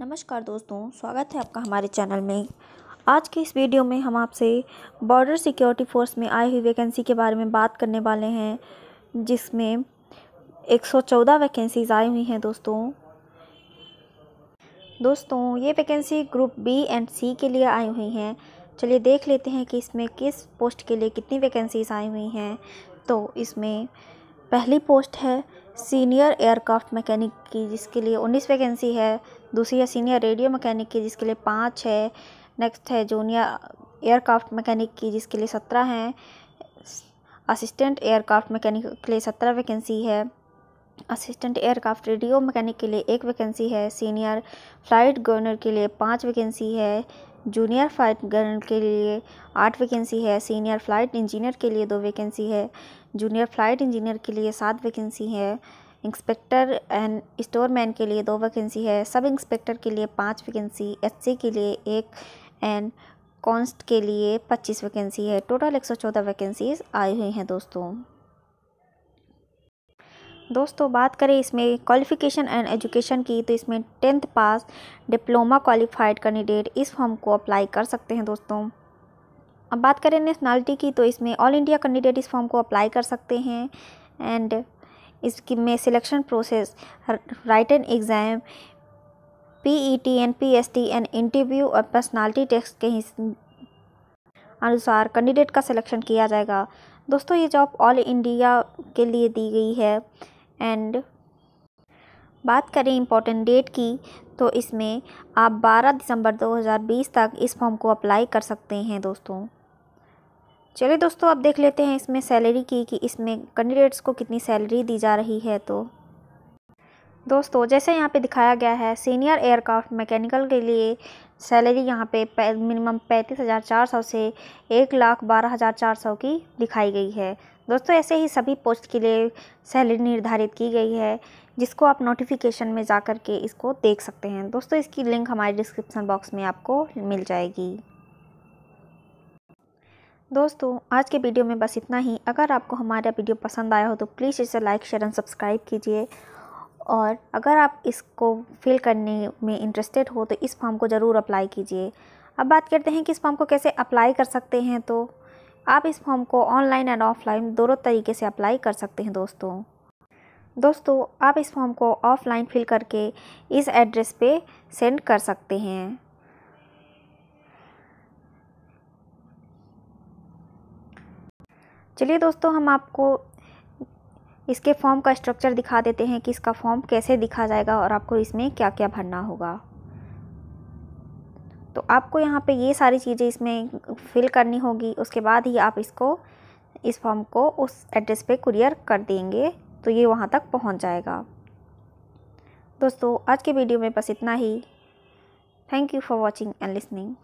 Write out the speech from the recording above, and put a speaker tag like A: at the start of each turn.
A: नमस्कार दोस्तों स्वागत है आपका हमारे चैनल में आज के इस वीडियो में हम आपसे बॉर्डर सिक्योरिटी फोर्स में आई हुई वैकेंसी के बारे में बात करने वाले हैं जिसमें 114 वैकेंसीज आई हुई हैं दोस्तों दोस्तों ये vacancy group B and C के लिए आई हुई हैं चलिए देख लेते हैं कि इसमें किस पोस्ट के लिए कितनी वैकेंसीज आई हुई हैं तो इसमें पहली पोस्ट है सीनियर एयरक्राफ्ट मैकेनिक की जिसके लिए 19 वैकेंसी है दूसरी है सीनियर रेडियो मैकेनिक की जिसके लिए पाँच है नेक्स्ट है जूनियर एयरक्राफ्ट मैकेनिक की जिसके लिए सत्रह हैं असिस्टेंट एयरक्राफ्ट मैकेनिक के लिए सत्रह वैकेंसी है असिस्टेंट एयरक्राफ्ट रेडियो मैकेनिक के लिए एक वैकेंसी है सीनियर फ्लाइट गवर्नर के लिए पाँच वैकेंसी है जूनियर फ्लाइट गवर्नर के लिए आठ वैकेंसी है सीनियर फ्लाइट इंजीनियर के लिए दो वैकेंसी है जूनियर फ्लाइट इंजीनियर के लिए सात वैकेंसी है इंस्पेक्टर एंड स्टोर मैन के लिए दो वैकेंसी है सब इंस्पेक्टर के लिए पाँच वैकेंसी एच के लिए एक एंड कॉन्स्ट के लिए पच्चीस वैकेंसी है टोटल एक सौ चौदह वैकेंसीज आई हुई हैं दोस्तों दोस्तों बात करें इसमें क्वालिफ़िकेशन एंड एजुकेशन की तो इसमें tenth pass diploma qualified candidate इस फॉर्म को अप्लाई कर सकते हैं दोस्तों अब बात करें नेशनलिटी की तो इसमें ऑल इंडिया कैंडिडेट इस फॉर्म को अप्लाई कर सकते हैं एंड में selection process written and exam P E P and T and interview और पर्सनालिटी टेस्ट के अनुसार कैंडिडेट का सिलेक्शन किया जाएगा दोस्तों ये जॉब ऑल इंडिया के लिए दी गई है एंड बात करें इम्पोर्टेंट डेट की तो इसमें आप 12 दिसंबर 2020 तक इस फॉर्म को अप्लाई कर सकते हैं दोस्तों चलिए दोस्तों अब देख लेते हैं इसमें सैलरी की कि इसमें कैंडिडेट्स को कितनी सैलरी दी जा रही है तो दोस्तों जैसे यहाँ पे दिखाया गया है सीनियर एयरक्राफ्ट मैकेनिकल के लिए सैलरी यहाँ पे, मिनिमम पैंतीस हज़ार चार सौ से एक लाख बारह हज़ार चार सौ की दिखाई गई है दोस्तों ऐसे ही सभी पोस्ट के लिए सैलरी निर्धारित की गई है जिसको आप नोटिफिकेशन में जा कर के इसको देख सकते हैं दोस्तों इसकी लिंक हमारे डिस्क्रिप्सन बॉक्स में आपको मिल जाएगी दोस्तों आज के वीडियो में बस इतना ही अगर आपको हमारा वीडियो पसंद आया हो तो प्लीज़ इसे लाइक शेयर एंड सब्सक्राइब कीजिए और अगर आप इसको फिल करने में इंटरेस्टेड हो तो इस फॉर्म को ज़रूर अप्लाई कीजिए अब बात करते हैं कि इस फॉर्म को कैसे अप्लाई कर सकते हैं तो आप इस फॉर्म को ऑनलाइन एंड ऑफलाइन दोनों तरीके से अप्लाई कर सकते हैं दोस्तों दोस्तों आप इस फॉर्म को ऑफलाइन फिल करके इस एड्रेस पे सेंड कर सकते हैं चलिए दोस्तों हम आपको इसके फॉर्म का स्ट्रक्चर दिखा देते हैं कि इसका फॉर्म कैसे दिखा जाएगा और आपको इसमें क्या क्या भरना होगा तो आपको यहाँ पे ये सारी चीज़ें इसमें फिल करनी होगी उसके बाद ही आप इसको इस फॉर्म को उस एड्रेस पे कुरियर कर देंगे तो ये वहाँ तक पहुँच जाएगा दोस्तों आज के वीडियो में बस इतना ही thank you for watching and listening